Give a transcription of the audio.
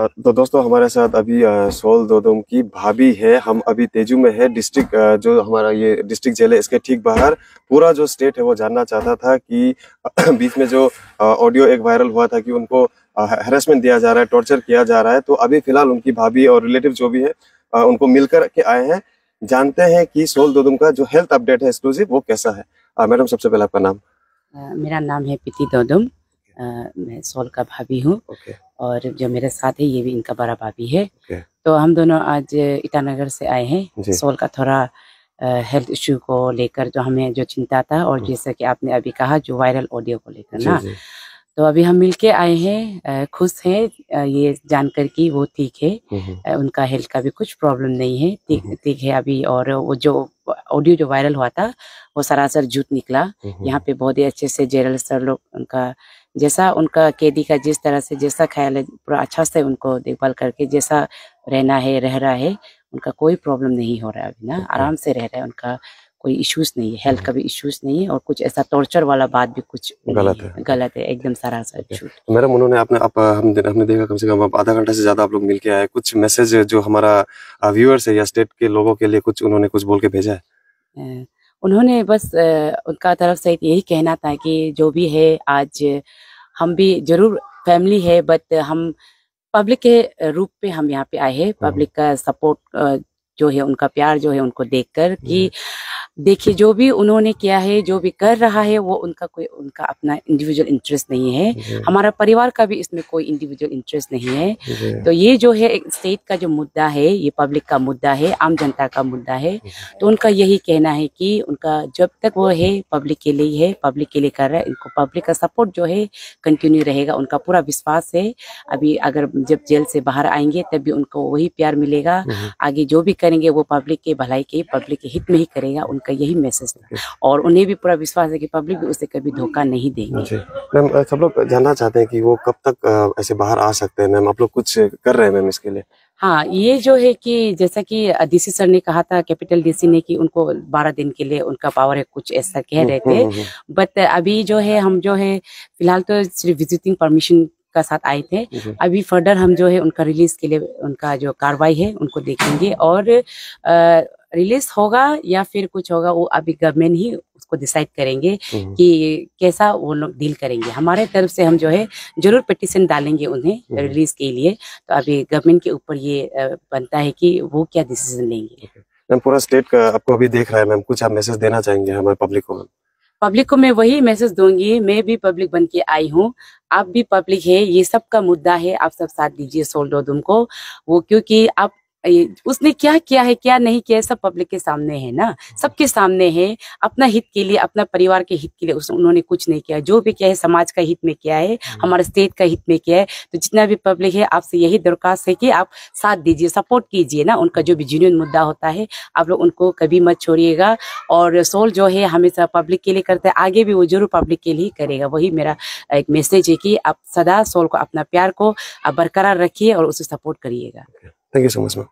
तो दोस्तों हमारे साथ अभी सोल दोदोम की भाभी है हम अभी तेजू में है डिस्ट्रिक्ट जो हमारा ये डिस्ट्रिक्ट जेल है इसके ठीक बाहर पूरा जो स्टेट है वो जानना चाहता था कि बीच में जो ऑडियो एक वायरल हुआ था कि उनको हेरासमेंट दिया जा रहा है टॉर्चर किया जा रहा है तो अभी फिलहाल उनकी भाभी और रिलेटिव जो भी है उनको मिलकर के आए हैं जानते हैं कि सोल दोदम का जो हेल्थ अपडेट है एक्सक्लूसिव वो कैसा है मैडम सबसे पहले आपका नाम मेरा नाम है प्रीति दोदम मैं सोल का भाभी हूँ okay. और जो मेरे साथ है ये भी इनका बड़ा भाभी है okay. तो हम दोनों आज ईटानगर से आए हैं सोल का थोड़ा हेल्थ इश्यू को लेकर जो हमें जो चिंता था और हम्म। जैसा कि आपने अभी कहा जो वायरल ऑडियो को लेकर ना तो अभी हम मिलके आए हैं खुश हैं ये जानकर कि वो ठीक है हम्म, हम्म। उनका हेल्थ का भी कुछ प्रॉब्लम नहीं है ठीक ठीक है अभी और वो जो ऑडियो जो वायरल हुआ था वो सरासर झूठ निकला हम्म, हम्म। यहाँ पे बहुत ही अच्छे से जेरल सर लोग उनका जैसा उनका कैदी का जिस तरह से जैसा ख्याल है पूरा अच्छा से उनको देखभाल करके जैसा रहना है रह रहा है उनका कोई प्रॉब्लम नहीं हो रहा है अभी ना आराम से रह रहा है उनका कोई इश्यूज नहीं है हेल्थ का भी इश्यूज नहीं है और कुछ ऐसा टॉर्चर वाला बात भी कुछ गलत है गलत है एकदम सरासर झूठ तो मैडम उन्होंने आपने आप हम हमने देखा कम से कम आधा घंटा से ज्यादा आप लोग मिलके आए कुछ मैसेज जो हमारा व्यूअर्स है या स्टेट के लोगों के लिए कुछ उन्होंने कुछ बोल के भेजा है उन्होंने बस उनका तरफ से यही कहना था कि जो भी है आज हम भी जरूर फैमिली है बट हम पब्लिक के रूप पे हम यहाँ पे आए हैं पब्लिक हम्म। का सपोर्ट जो है उनका प्यार जो है उनको देखकर कि देखिए जो भी उन्होंने किया है जो भी कर रहा है वो उनका कोई उनका अपना इंडिविजुअल इंटरेस्ट नहीं है हमारा परिवार का भी इसमें कोई इंडिविजुअल इंटरेस्ट नहीं है तो ये जो है एक स्टेट का जो मुद्दा है ये पब्लिक का मुद्दा है आम जनता का मुद्दा है तो उनका यही कहना है कि उनका जब तक वो है पब्लिक के लिए है पब्लिक के लिए कर रहा है इनको पब्लिक का सपोर्ट जो है कंटिन्यू रहेगा उनका पूरा विश्वास है अभी अगर जब जेल से बाहर आएंगे तब भी उनको वही प्यार मिलेगा हम्म। आगे जो भी करेंगे वो पब्लिक के भलाई के पब्लिक के हित में ही करेगा उनका यही मैसेज था और उन्हें भी पूरा विश्वास है कि पब्लिक भी उसे कभी धोखा नहीं देंगे मैम सब लोग जानना चाहते हैं कि वो कब तक ऐसे बाहर आ सकते हैं मैम आप लोग कुछ कर रहे हैं मैम इसके लिए हाँ ये जो है कि जैसा कि डीसी सर ने कहा था कैपिटल डीसी ने कि उनको 12 दिन के लिए उनका पावर है कुछ ऐसा कह रहे थे बट हम्म, हम्म, हम्म, अभी जो है हम जो है फिलहाल तो सिर्फ विजिटिंग परमिशन का साथ आए थे अभी फर्दर हम जो है उनका रिलीज के लिए उनका जो कार्रवाई है उनको देखेंगे और आ, रिलीज होगा या फिर कुछ होगा वो अभी गवर्नमेंट ही उसको डिसाइड करेंगे हम्म। कि कैसा वो लोग डील करेंगे हमारे तरफ से हम जो है जरूर पिटिशन डालेंगे उन्हें रिलीज हम्म। के लिए तो अभी गवर्नमेंट के ऊपर ये बनता है कि वो क्या डिसीजन लेंगे मैम पूरा स्टेट का आपको अभी देख रहा है मैम कुछ आप मैसेज देना चाहेंगे हमारे पब्लिक को पब्लिक को मैं वही मैसेज दूंगी मैं भी पब्लिक बन के आई हूँ आप भी पब्लिक है ये सब का मुद्दा है आप सब साथ दीजिए सोल्डोदुम को वो क्योंकि आप उसने क्या किया है क्या नहीं किया है सब पब्लिक के सामने है ना सबके सामने है अपना हित के लिए अपना परिवार के हित के लिए उस उन्होंने कुछ नहीं किया जो भी किया है समाज का हित में किया है हम्म। हमारे स्टेट का हित में किया है तो जितना भी पब्लिक है आपसे यही दरखास्त है कि आप साथ दीजिए सपोर्ट कीजिए ना उनका जो भी जूनियन मुद्दा होता है आप लोग उनको कभी मत छोड़िएगा और सोल जो है हमेशा पब्लिक के लिए करते हैं आगे भी वो जरूर पब्लिक के लिए करेगा वही मेरा एक मैसेज है कि आप सदा सोल को अपना प्यार को बरकरार रखिए और उसे सपोर्ट करिएगा Thank you so much, ma'am.